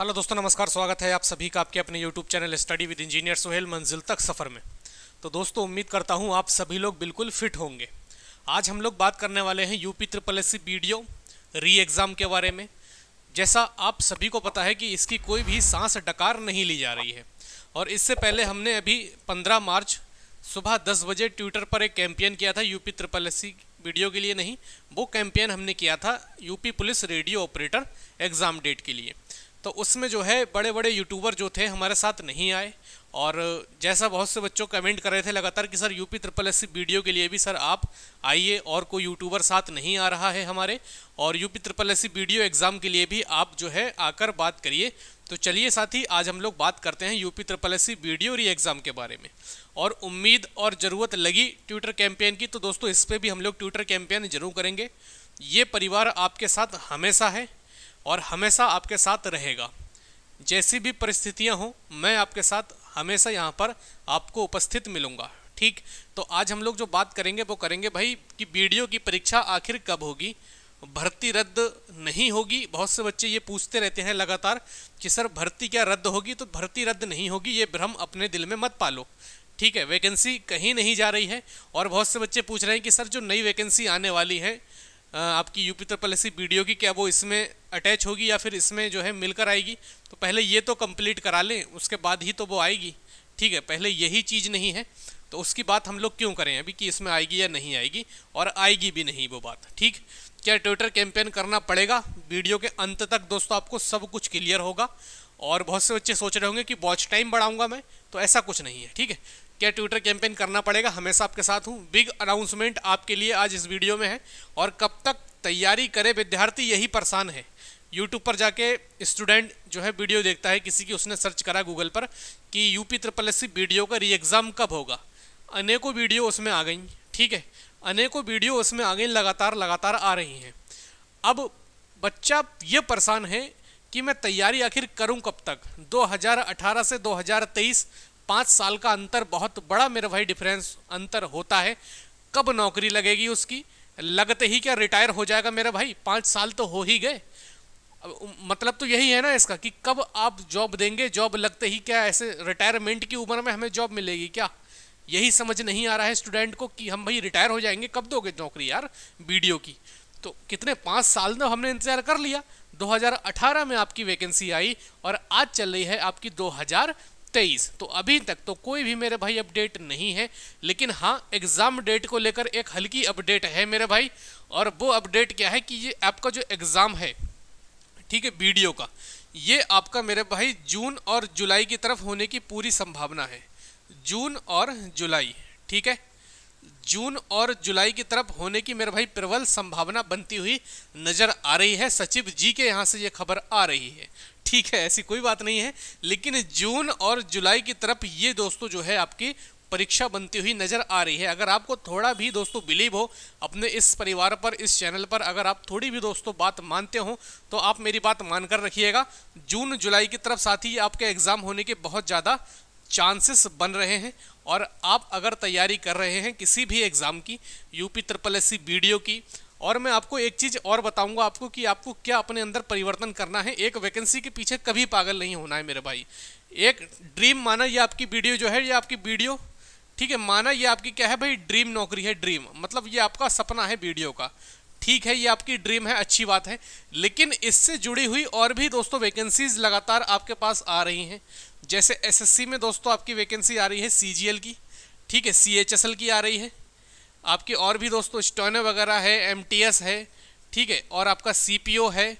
hello दोस्तों नमस्कार स्वागत है आप सभी का आपके अपने YouTube channel study with engineer Suhel मंजिल तक सफ़र में तो दोस्तों उम्मीद करता हूँ आप सभी लोग बिल्कुल फिट होंगे आज हम लोग बात करने वाले हैं UP triple C VDO re exam के बारे में जैसा आप सभी को पता है कि इसकी कोई भी सांस डकार नहीं ली जा रही है और इससे पहले हमने अभी पंद्रह मार्च सुबह दस बजे ट्विटर पर एक कैंपियन किया था यूपी त्रिपलसी वीडियो के लिए नहीं वो कैंपियन हमने किया था UP police radio operator exam date के लिए तो उसमें जो है बड़े बड़े यूट्यूबर जो थे हमारे साथ नहीं आए और जैसा बहुत से बच्चों कमेंट कर रहे थे लगातार कि sir UP triple S VDO के लिए भी सर आप आइए और कोई यूट्यूबर साथ नहीं आ रहा है हमारे और UP triple S VDO exam के लिए भी आप जो है आकर बात करिए तो चलिए साथी आज हम लोग बात करते हैं UP triple S VDO re exam के बारे में और उम्मीद और ज़रूरत लगी ट्विटर कैंपेन की तो दोस्तों इस पर भी हम लोग ट्विटर कैंपेन ज़रूर करेंगे ये परिवार आपके साथ हमेशा है और हमेशा आपके साथ रहेगा जैसी भी परिस्थितियां हों मैं आपके साथ हमेशा यहाँ पर आपको उपस्थित मिलूंगा ठीक तो आज हम लोग जो बात करेंगे वो करेंगे भाई कि वीडियो की परीक्षा आखिर कब होगी भर्ती रद्द नहीं होगी बहुत से बच्चे ये पूछते रहते हैं लगातार कि सर भर्ती क्या रद्द होगी तो भर्ती रद्द नहीं होगी ये भ्रम अपने दिल में मत पालो ठीक है वैकेंसी कहीं नहीं जा रही है और बहुत से बच्चे पूछ रहे हैं कि सर जो नई वैकेंसी आने वाली है आपकी यूपी पॉलिसी वीडियो की क्या वो इसमें अटैच होगी या फिर इसमें जो है मिलकर आएगी तो पहले ये तो कंप्लीट करा लें उसके बाद ही तो वो आएगी ठीक है पहले यही चीज़ नहीं है तो उसकी बात हम लोग क्यों करें अभी कि इसमें आएगी या नहीं आएगी और आएगी भी नहीं वो बात ठीक क्या ट्विटर कैंपेन करना पड़ेगा वीडियो के अंत तक दोस्तों आपको सब कुछ क्लियर होगा और बहुत से बच्चे सोच रहे होंगे कि वॉच टाइम बढ़ाऊंगा मैं तो ऐसा कुछ नहीं है ठीक है क्या ट्विटर कैंपेन करना पड़ेगा हमेशा आपके साथ हूँ बिग अनाउंसमेंट आपके लिए आज इस वीडियो में है और कब तक तैयारी करे विद्यार्थी यही परेशान है यूट्यूब पर जाके स्टूडेंट जो है वीडियो देखता है किसी की उसने सर्च करा गूगल पर कि UP triple S C VDO का री एग्ज़ाम कब होगा अनेकों वीडियो उसमें आ गई ठीक है अनेकों वीडियो उसमें आ गई लगातार लगातार आ रही हैं अब बच्चा ये परेशान है कि मैं तैयारी आखिर करूं कब तक 2018 से 2023 पाँच साल का अंतर बहुत बड़ा मेरा भाई डिफरेंस अंतर होता है कब नौकरी लगेगी उसकी लगते ही क्या रिटायर हो जाएगा मेरा भाई पाँच साल तो हो ही गए मतलब तो यही है ना इसका कि कब आप जॉब देंगे जॉब लगते ही क्या ऐसे रिटायरमेंट की उम्र में हमें जॉब मिलेगी क्या यही समझ नहीं आ रहा है स्टूडेंट को कि हम भाई रिटायर हो जाएंगे कब दोगे नौकरी यार वीडियो की तो कितने पाँच साल में तो हमने इंतज़ार कर लिया 2018 में आपकी वैकेंसी आई और आज चल रही है आपकी 2000 तेईस तो अभी तक तो कोई भी मेरे भाई अपडेट नहीं है लेकिन हाँ एग्ज़ाम डेट को लेकर एक हल्की अपडेट है मेरे भाई और वो अपडेट क्या है कि ये आपका जो एग्ज़ाम है ठीक है वीडियो का ये आपका मेरे भाई जून और जुलाई की तरफ होने की पूरी संभावना है जून और जुलाई ठीक है जून और जुलाई की तरफ होने की मेरे भाई प्रबल संभावना बनती हुई नज़र आ रही है सचिव जी के यहाँ से ये खबर आ रही है ठीक है ऐसी कोई बात नहीं है लेकिन जून और जुलाई की तरफ ये दोस्तों जो है आपकी परीक्षा बनती हुई नज़र आ रही है अगर आपको थोड़ा भी दोस्तों बिलीव हो अपने इस परिवार पर इस चैनल पर अगर आप थोड़ी भी दोस्तों बात मानते हो तो आप मेरी बात मानकर रखिएगा जून जुलाई की तरफ साथ ही आपके एग्ज़ाम होने के बहुत ज़्यादा चांसेस बन रहे हैं और आप अगर तैयारी कर रहे हैं किसी भी एग्ज़ाम की यूपी ट्रिपल एस सी की और मैं आपको एक चीज़ और बताऊंगा आपको कि आपको क्या अपने अंदर परिवर्तन करना है एक वैकेंसी के पीछे कभी पागल नहीं होना है मेरे भाई एक ड्रीम माना ये आपकी वीडियो जो है ये आपकी वीडियो ठीक है माना ये आपकी क्या है भाई ड्रीम नौकरी है ड्रीम मतलब ये आपका सपना है वीडियो का ठीक है ये आपकी ड्रीम है अच्छी बात है लेकिन इससे जुड़ी हुई और भी दोस्तों वैकेंसीज लगातार आपके पास आ रही हैं जैसे एसएससी में दोस्तों आपकी वैकेंसी आ रही है सीजीएल की ठीक है सीएचएसएल की आ रही है आपके और भी दोस्तों स्टोनर वगैरह है एम है ठीक है और आपका सी है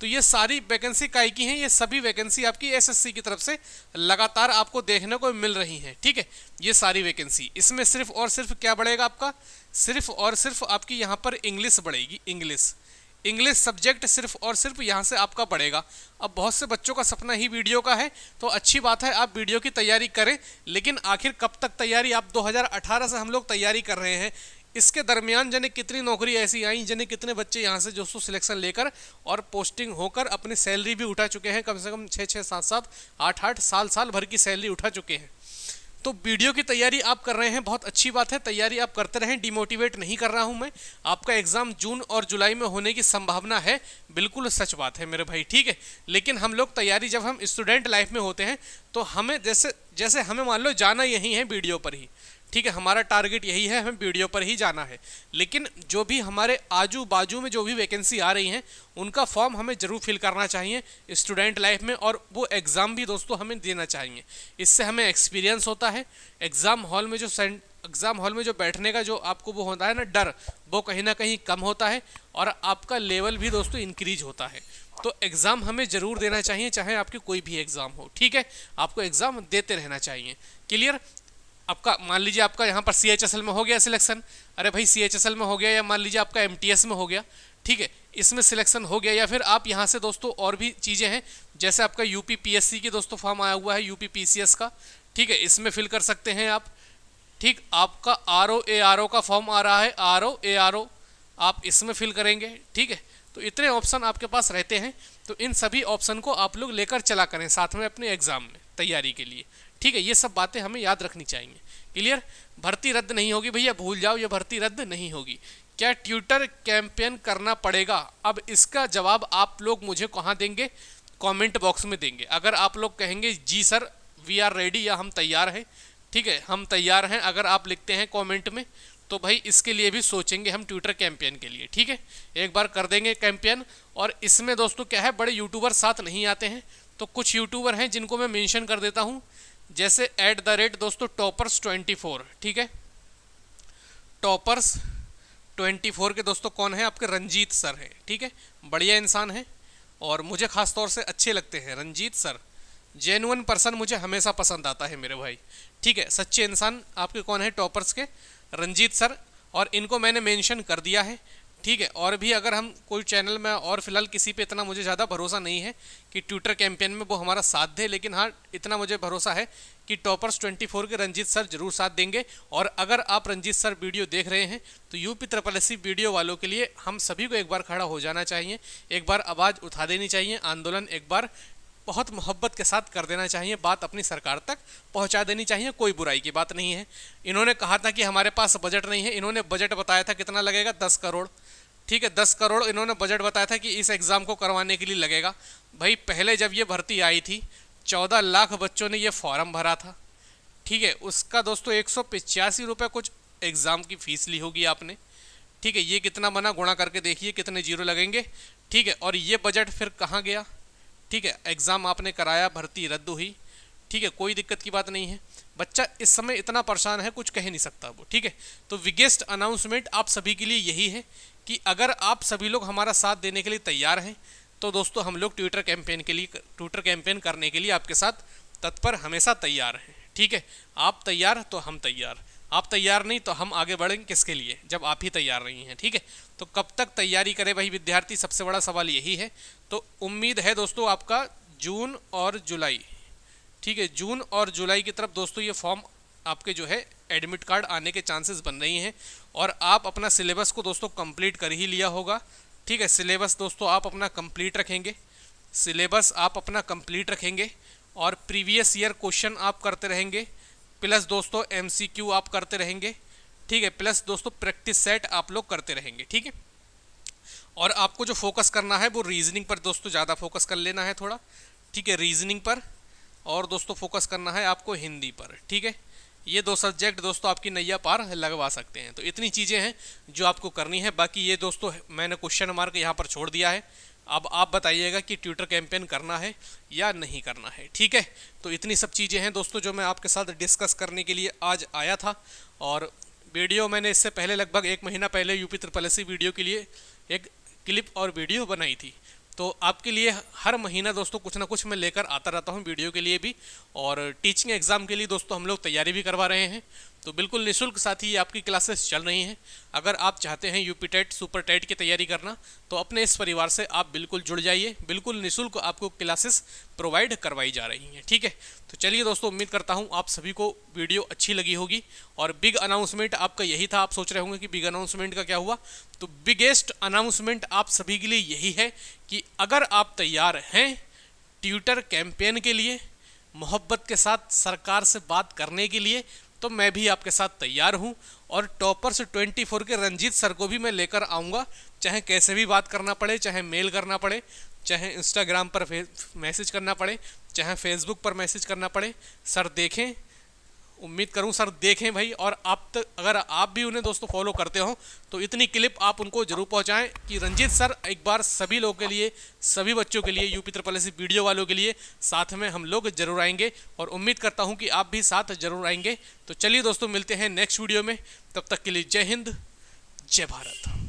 तो ये सारी वैकेंसी काय की हैं ये सभी वैकेंसी आपकी एसएससी की तरफ से लगातार आपको देखने को मिल रही हैं ठीक है ये सारी वैकेंसी इसमें सिर्फ और सिर्फ क्या बढ़ेगा आपका सिर्फ और सिर्फ आपकी यहाँ पर इंग्लिश बढ़ेगी इंग्लिश इंग्लिश सब्जेक्ट सिर्फ और सिर्फ यहाँ से आपका बढ़ेगा अब बहुत से बच्चों का सपना ही वीडियो का है तो अच्छी बात है आप वीडियो की तैयारी करें लेकिन आखिर कब तक तैयारी आप 2018 से हम लोग तैयारी कर रहे हैं इसके दरमियान जने कितनी नौकरी ऐसी आई जने कितने बच्चे यहाँ से दोस्तों सिलेक्शन लेकर और पोस्टिंग होकर अपनी सैलरी भी उठा चुके हैं कम से कम छः छः सात सात आठ आठ साल साल भर की सैलरी उठा चुके हैं तो वीडियो की तैयारी आप कर रहे हैं बहुत अच्छी बात है तैयारी आप करते रहें डिमोटिवेट नहीं कर रहा हूं मैं आपका एग्ज़ाम जून और जुलाई में होने की संभावना है बिल्कुल सच बात है मेरे भाई ठीक है लेकिन हम लोग तैयारी जब हम स्टूडेंट लाइफ में होते हैं तो हमें जैसे जैसे हमें मान लो जाना यहीं है वीडियो पर ही ठीक है हमारा टारगेट यही है हमें वीडियो पर ही जाना है लेकिन जो भी हमारे आजू बाजू में जो भी वैकेंसी आ रही हैं उनका फॉर्म हमें ज़रूर फिल करना चाहिए स्टूडेंट लाइफ में और वो एग्ज़ाम भी दोस्तों हमें देना चाहिए इससे हमें एक्सपीरियंस होता है एग्ज़ाम हॉल में जो एग्ज़ाम हॉल में जो बैठने का जो आपको वो होता है ना डर वो कहीं ना कहीं कम होता है और आपका लेवल भी दोस्तों इंक्रीज होता है तो एग्ज़ाम हमें ज़रूर देना चाहिए चाहे आपकी कोई भी एग्ज़ाम हो ठीक है आपको एग्ज़ाम देते रहना चाहिए क्लियर आपका मान लीजिए आपका यहाँ पर सी में हो गया सिलेक्शन अरे भाई सी में हो गया या मान लीजिए आपका एम में हो गया ठीक है इसमें सिलेक्शन हो गया या फिर आप यहाँ से दोस्तों और भी चीज़ें हैं जैसे आपका यू पी की दोस्तों फॉर्म आया हुआ है यू पी का ठीक है इसमें फिल कर सकते हैं आप ठीक आपका R O A R O का फॉर्म आ रहा है R O A R O आप इसमें फिल करेंगे ठीक है तो इतने ऑप्शन आपके पास रहते हैं तो इन सभी ऑप्शन को आप लोग लेकर चला करें साथ में अपने एग्ज़ाम में तैयारी के लिए ठीक है ये सब बातें हमें याद रखनी चाहिए क्लियर भर्ती रद्द नहीं होगी भैया भूल जाओ ये भर्ती रद्द नहीं होगी क्या ट्यूटर कैंपेन करना पड़ेगा अब इसका जवाब आप लोग मुझे कहाँ देंगे कमेंट बॉक्स में देंगे अगर आप लोग कहेंगे जी सर वी आर रेडी या हम तैयार हैं ठीक है हम तैयार हैं अगर आप लिखते हैं कमेंट में तो भाई इसके लिए भी सोचेंगे हम ट्विटर कैंपेन के लिए ठीक है एक बार कर देंगे कैंपेन और इसमें दोस्तों क्या है बड़े यूट्यूबर साथ नहीं आते हैं तो कुछ यूट्यूबर हैं जिनको मैं मैंशन कर देता हूँ जैसे एट द रेट दोस्तों टॉपर्स ट्वेंटी फोर ठीक है टॉपर्स ट्वेंटी फोर के दोस्तों कौन है आपके रंजीत सर हैं ठीक है बढ़िया इंसान है और मुझे ख़ास तौर से अच्छे लगते हैं रंजीत सर जेनुअन पर्सन मुझे हमेशा पसंद आता है मेरे भाई ठीक है सच्चे इंसान आपके कौन है टॉपर्स के रंजीत सर और इनको मैंने मेंशन कर दिया है ठीक है और भी अगर हम कोई चैनल में और फिलहाल किसी पे इतना मुझे ज़्यादा भरोसा नहीं है कि ट्विटर कैंपेन में वो हमारा साथ दे लेकिन हाँ इतना मुझे भरोसा है कि टॉपर्स 24 के रंजीत सर जरूर साथ देंगे और अगर आप रंजीत सर वीडियो देख रहे हैं तो यूपी त्रिपल एस वीडियो वालों के लिए हम सभी को एक बार खड़ा हो जाना चाहिए एक बार आवाज़ उठा देनी चाहिए आंदोलन एक बार बहुत मोहब्बत के साथ कर देना चाहिए बात अपनी सरकार तक पहुंचा देनी चाहिए कोई बुराई की बात नहीं है इन्होंने कहा था कि हमारे पास बजट नहीं है इन्होंने बजट बताया था कितना लगेगा दस करोड़ ठीक है दस करोड़ इन्होंने बजट बताया था कि इस एग्ज़ाम को करवाने के लिए लगेगा भाई पहले जब ये भर्ती आई थी चौदह लाख बच्चों ने ये फॉर्म भरा था ठीक है उसका दोस्तों एक सौ कुछ एग्ज़ाम की फ़ीस ली होगी आपने ठीक है ये कितना बना गुणा करके देखिए कितने जीरो लगेंगे ठीक है और ये बजट फिर कहाँ गया ठीक है एग्ज़ाम आपने कराया भर्ती रद्द हुई ठीक है कोई दिक्कत की बात नहीं है बच्चा इस समय इतना परेशान है कुछ कह नहीं सकता वो ठीक है तो बिगेस्ट अनाउंसमेंट आप सभी के लिए यही है कि अगर आप सभी लोग हमारा साथ देने के लिए तैयार हैं तो दोस्तों हम लोग ट्विटर कैंपेन के लिए ट्विटर कैंपेन करने के लिए आपके साथ तत्पर हमेशा तैयार हैं ठीक है आप तैयार तो हम तैयार आप तैयार नहीं तो हम आगे बढ़ेंगे किसके लिए जब आप ही तैयार नहीं हैं ठीक है तो कब तक तैयारी करें भाई विद्यार्थी सबसे बड़ा सवाल यही है तो उम्मीद है दोस्तों आपका जून और जुलाई ठीक है जून और जुलाई की तरफ दोस्तों ये फॉर्म आपके जो है एडमिट कार्ड आने के चांसेस बन रही हैं और आप अपना सिलेबस को दोस्तों कंप्लीट कर ही लिया होगा ठीक है सिलेबस दोस्तों आप अपना कंप्लीट रखेंगे सिलेबस आप अपना कंप्लीट रखेंगे और प्रीवियस ईयर क्वेश्चन आप करते रहेंगे प्लस दोस्तों एमसीक्यू आप करते रहेंगे ठीक है प्लस दोस्तों प्रैक्टिस सेट आप लोग करते रहेंगे ठीक है और आपको जो फोकस करना है वो रीजनिंग पर दोस्तों ज़्यादा फोकस कर लेना है थोड़ा ठीक है रीजनिंग पर और दोस्तों फोकस करना है आपको हिंदी पर ठीक है ये दो सब्जेक्ट दोस्तों आपकी नैया पार लगवा सकते हैं तो इतनी चीज़ें हैं जो आपको करनी है बाकी ये दोस्तों मैंने क्वेश्चन मार्क यहाँ पर छोड़ दिया है अब आप बताइएगा कि ट्विटर कैंपेन करना है या नहीं करना है ठीक है तो इतनी सब चीज़ें हैं दोस्तों जो मैं आपके साथ डिस्कस करने के लिए आज आया था और वीडियो मैंने इससे पहले लगभग एक महीना पहले यूपी त्रिपलसी वीडियो के लिए एक क्लिप और वीडियो बनाई थी तो आपके लिए हर महीना दोस्तों कुछ ना कुछ मैं लेकर आता रहता हूँ वीडियो के लिए भी और टीचिंग एग्ज़ाम के लिए दोस्तों हम लोग तैयारी भी करवा रहे हैं तो बिल्कुल निःशुल्क साथ ही आपकी क्लासेस चल रही हैं अगर आप चाहते हैं यूपी टेट सुपर टेट की तैयारी करना तो अपने इस परिवार से आप बिल्कुल जुड़ जाइए बिल्कुल निःशुल्क आपको क्लासेस प्रोवाइड करवाई जा रही हैं ठीक है तो चलिए दोस्तों उम्मीद करता हूँ आप सभी को वीडियो अच्छी लगी होगी और बिग अनाउंसमेंट आपका यही था आप सोच रहे होंगे कि बिग अनाउंसमेंट का क्या हुआ तो बिगेस्ट अनाउंसमेंट आप सभी के लिए यही है कि अगर आप तैयार हैं ट्विटर कैंपेन के लिए मोहब्बत के साथ सरकार से बात करने के लिए तो मैं भी आपके साथ तैयार हूँ और टॉपर्स 24 के रंजीत सर को भी मैं लेकर आऊँगा चाहे कैसे भी बात करना पड़े चाहे मेल करना पड़े चाहे इंस्टाग्राम पर मैसेज करना पड़े चाहे फेसबुक पर मैसेज करना पड़े सर देखें उम्मीद करूं सर देखें भाई और आप तक अगर आप भी उन्हें दोस्तों फॉलो करते हो तो इतनी क्लिप आप उनको जरूर पहुंचाएं कि रंजीत सर एक बार सभी लोगों के लिए सभी बच्चों के लिए यूपी त्रिपल एस वीडियो वालों के लिए साथ में हम लोग जरूर आएंगे और उम्मीद करता हूँ कि आप भी साथ जरूर आएंगे तो चलिए दोस्तों मिलते हैं नेक्स्ट वीडियो में तब तक के लिए जय हिंद जय भारत